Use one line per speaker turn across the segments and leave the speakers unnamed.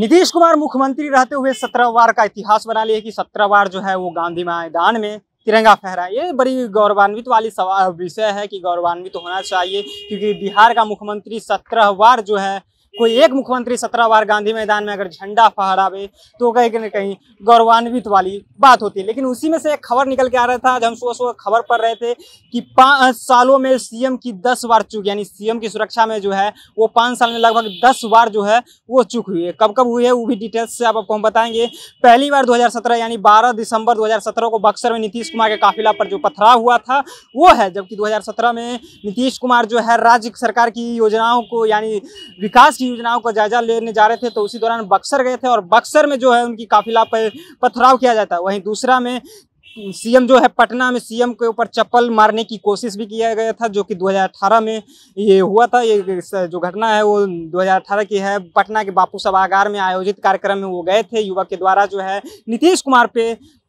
नीतीश कुमार मुख्यमंत्री रहते हुए सत्रह बार का इतिहास बना लिए कि सत्रह बार जो है वो गांधी मैदान में तिरंगा फहरा ये बड़ी गौरवान्वित वाली विषय है कि गौरवान्वित होना चाहिए क्योंकि बिहार का मुख्यमंत्री सत्रह बार जो है कोई एक मुख्यमंत्री सत्रह बार गांधी मैदान में अगर झंडा फहरावे तो कहीं कहीं कहीं गौरवान्वित वाली बात होती है लेकिन उसी में से एक खबर निकल के आ रहा था आज हम सुबह सुबह खबर पढ़ रहे थे कि पाँच सालों में सीएम की दस बार चूक यानी सीएम की सुरक्षा में जो है वो पाँच साल में लगभग दस बार जो है वो चूक हुई है कब कब हुई है वो भी डिटेल्स से आप आपको हम बताएंगे पहली बार दो यानी बारह दिसंबर दो को बक्सर में नीतीश कुमार के काफिला पर जो पथराव हुआ था वो है जबकि दो में नीतीश कुमार जो है राज्य सरकार की योजनाओं को यानी विकास की योजनाओं का जायजा लेने जा रहे थे तो उसी दौरान बक्सर गए थे और बक्सर में जो है उनकी काफिला पर पथराव किया जाता है वहीं दूसरा में सीएम जो है पटना में सीएम के ऊपर चप्पल मारने की कोशिश भी किया गया था जो कि 2018 में ये हुआ था ये जो घटना है वो 2018 की है पटना के बापू सभागार में आयोजित कार्यक्रम में वो गए थे युवक के द्वारा जो है नीतीश कुमार पे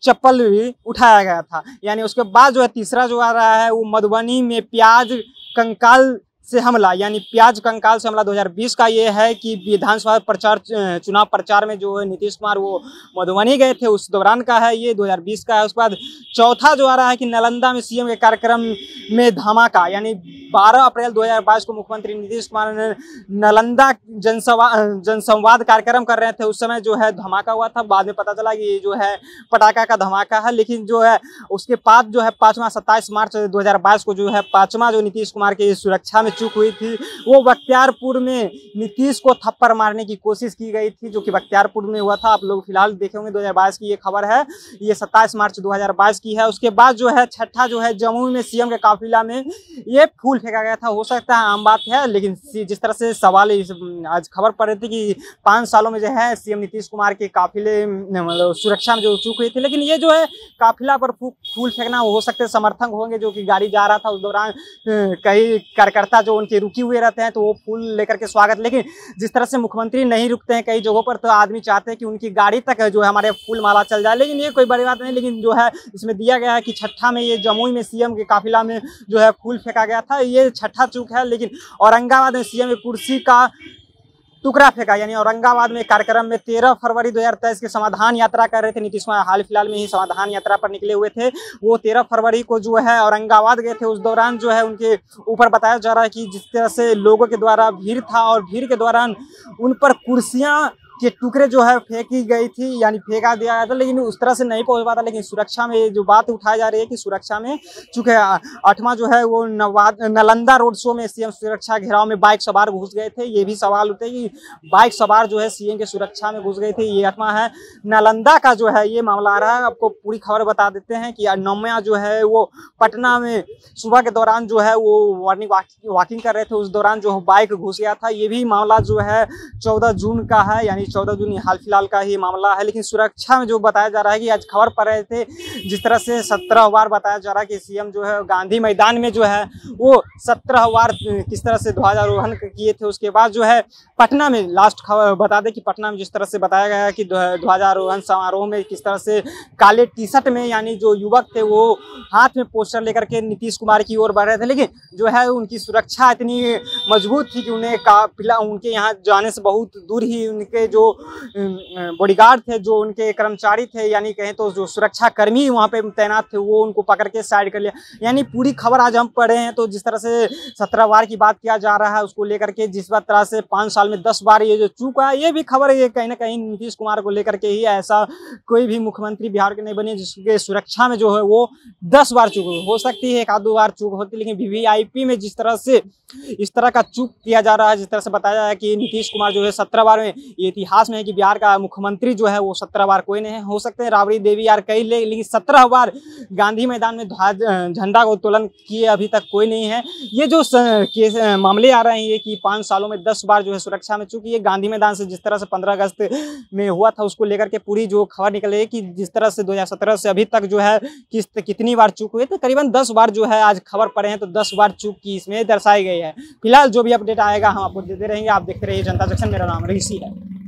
चप्पल भी उठाया गया था यानी उसके बाद जो है तीसरा जो आ रहा है वो मधुबनी में प्याज कंकाल से हमला यानी प्याज कंकाल से हमला 2020 का ये है कि विधानसभा प्रचार चुनाव प्रचार में जो नीतीश कुमार वो मधुबनी गए थे उस दौरान का है ये 2020 का है उसके बाद चौथा जो आ रहा है कि नालंदा में सीएम के कार्यक्रम में धमाका यानी 12 अप्रैल 2022 को मुख्यमंत्री नीतीश कुमार ने नालंदा जनसवा जनसंवाद कार्यक्रम कर रहे थे उस समय जो है धमाका हुआ था बाद में पता चला कि ये जो है पटाखा का धमाका है लेकिन जो है उसके बाद जो है पाँचवा सत्ताईस मार्च दो को जो है पाँचवा जो नीतीश कुमार की सुरक्षा में चूक हुई थी वो बख्तियारपुर में नीतीश को थप्पड़ मारने की कोशिश की गई थी जो कि बख्तियारपुर में हुआ था आप लोग फिलहाल देखे होंगे दो की ये खबर है ये सत्ताईस मार्च दो की है उसके बाद जो है छठा जो है जम्मू में सीएम के काफिला में ये फूल बिल्कुल फेंका गया था हो सकता है आम बात है लेकिन जिस तरह से सवाल आज खबर पड़ रही थी कि पाँच सालों में जो है सीएम नीतीश कुमार के काफिले मतलब सुरक्षा में जो चूक हुई थी लेकिन ये जो है काफिला पर फूल फेंकना हो सकते समर्थक होंगे जो कि गाड़ी जा रहा था उस दौरान कई कार्यकर्ता जो उनके रुके हुए रहते हैं तो वो फूल लेकर के स्वागत लेकिन जिस तरह से मुख्यमंत्री नहीं रुकते हैं कई जगहों पर तो आदमी चाहते हैं कि उनकी गाड़ी तक जो है हमारे फूल माला चल जाए लेकिन ये कोई बड़ी बात नहीं लेकिन जो है इसमें दिया गया है कि छठा में ये जमुई में सीएम के काफिला में जो है फूल फेंका गया था ये छठा चूक है लेकिन औरंगाबाद में सीएम कुर्सी का टुकड़ा फेंका यानी औरंगाबाद में कार्यक्रम में 13 फरवरी 2023 के समाधान यात्रा कर रहे थे नीतीश कुमार हाल फिलहाल में ही समाधान यात्रा पर निकले हुए थे वो 13 फरवरी को जो है औरंगाबाद गए थे उस दौरान जो है उनके ऊपर बताया जा रहा है कि जिस तरह से लोगों के द्वारा भीड़ था और भीड़ के दौरान उन पर कुर्सियाँ ये टुकड़े जो है फेंकी गई थी यानी फेंका दिया गया था लेकिन उस तरह से नहीं पहुंच पाता लेकिन सुरक्षा में जो बात उठाई जा रही है कि सुरक्षा में चूंकि आठवां जो है वो नवाद नालंदा रोड शो में सीएम सुरक्षा घेराव में बाइक सवार घुस गए थे ये भी सवाल उठे कि बाइक सवार जो है सीएम के सुरक्षा में घुस गए थे ये आठवां है नालंदा का जो है ये मामला आ रहा है आपको पूरी खबर बता देते हैं कि नौमया जो है वो पटना में सुबह के दौरान जो है वो वार्निंग वॉकिंग कर रहे थे उस दौरान जो बाइक घुस गया था ये भी मामला जो है चौदह जून का है यानी चौदह जून हाल फिलहाल का ही मामला है लेकिन सुरक्षा में जो बताया जा रहा है कि आज खबर पड़ रहे थे जिस तरह से सत्रह बार बताया जा रहा है कि सीएम जो है गांधी मैदान में जो है वो सत्रह बार किस तरह से ध्वजारोहण किए थे उसके बाद जो है पटना में लास्ट खबर बता दें कि पटना में जिस तरह से बताया गया है कि ध्वजारोहण समारोह में किस तरह से काले टी शर्ट में यानी जो युवक थे वो हाथ में पोस्टर लेकर के नीतीश कुमार की ओर बढ़ रहे थे लेकिन जो है उनकी सुरक्षा इतनी मजबूत थी कि उन्हें का पिला उनके यहाँ जाने से बहुत दूर ही उनके जो जो बॉडीगार्ड थे जो उनके कर्मचारी थे यानी कहें तो जो सुरक्षाकर्मी वहाँ पे तैनात थे वो उनको पकड़ के साइड कर लिया यानी पूरी खबर आज हम पढ़े हैं तो जिस तरह से सत्रह बार की बात किया जा रहा है उसको लेकर के जिस तरह से पाँच साल में दस बार ये जो चूका है ये भी खबर ये कहीं ना कहीं नीतीश कुमार को लेकर के ही ऐसा कोई भी मुख्यमंत्री बिहार के नहीं बने जिसके सुरक्षा में जो है वो दस बार चूक हो सकती है एक आध दो बार चूक होती लेकिन वीवीआईपी में जिस तरह से इस तरह का चूक किया जा रहा है जिस तरह से बताया जा रहा है कि नीतीश कुमार जो है सत्रह बार में ये इतिहास में है कि बिहार का मुख्यमंत्री जो है वो सत्रह बार कोई नहीं है हो सकते हैं राबड़ी देवी यार कई ले लेकिन सत्रह बार गांधी मैदान में झंडा का उत्तोलन किए अभी तक कोई नहीं है ये जो केस मामले आ रहे हैं ये कि पाँच सालों में दस बार जो है सुरक्षा में चूंकि ये गांधी मैदान से जिस तरह से पंद्रह अगस्त में हुआ था उसको लेकर के पूरी जो खबर निकल रही है कि जिस तरह से दो से अभी तक जो है किस्त कितनी बार चूक हुई तो करीबन दस बार जो है आज खबर पड़े हैं तो दस बार चूक की इसमें दर्शाई गई है फिलहाल जो भी अपडेट आएगा हम आपको देते रहेंगे आप देखते रहिए जनता जक्शन मेरा नाम ऋषि है